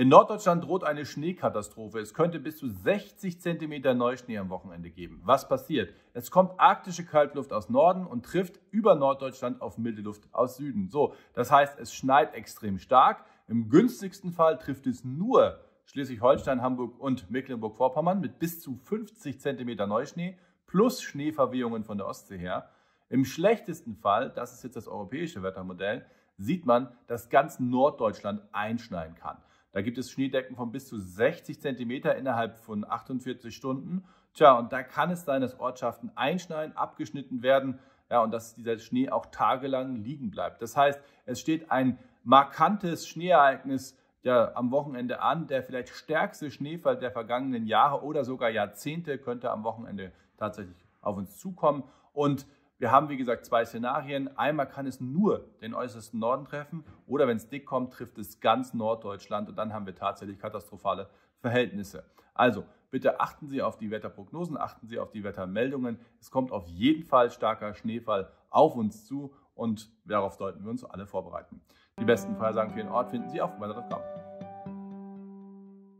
In Norddeutschland droht eine Schneekatastrophe. Es könnte bis zu 60 cm Neuschnee am Wochenende geben. Was passiert? Es kommt arktische Kaltluft aus Norden und trifft über Norddeutschland auf milde Luft aus Süden. So, das heißt, es schneit extrem stark. Im günstigsten Fall trifft es nur Schleswig-Holstein, Hamburg und Mecklenburg-Vorpommern mit bis zu 50 cm Neuschnee plus Schneeverwehungen von der Ostsee her. Im schlechtesten Fall, das ist jetzt das europäische Wettermodell, sieht man, dass ganz Norddeutschland einschneien kann. Da gibt es Schneedecken von bis zu 60 cm innerhalb von 48 Stunden. Tja, und da kann es sein, dass Ortschaften einschneiden, abgeschnitten werden, ja, und dass dieser Schnee auch tagelang liegen bleibt. Das heißt, es steht ein markantes Schneeereignis ja, am Wochenende an. Der vielleicht stärkste Schneefall der vergangenen Jahre oder sogar Jahrzehnte könnte am Wochenende tatsächlich auf uns zukommen. Und wir haben, wie gesagt, zwei Szenarien. Einmal kann es nur den äußersten Norden treffen oder wenn es dick kommt, trifft es ganz Norddeutschland und dann haben wir tatsächlich katastrophale Verhältnisse. Also bitte achten Sie auf die Wetterprognosen, achten Sie auf die Wettermeldungen. Es kommt auf jeden Fall starker Schneefall auf uns zu und darauf sollten wir uns alle vorbereiten. Die besten Vorhersagen für den Ort finden Sie auf weather.com.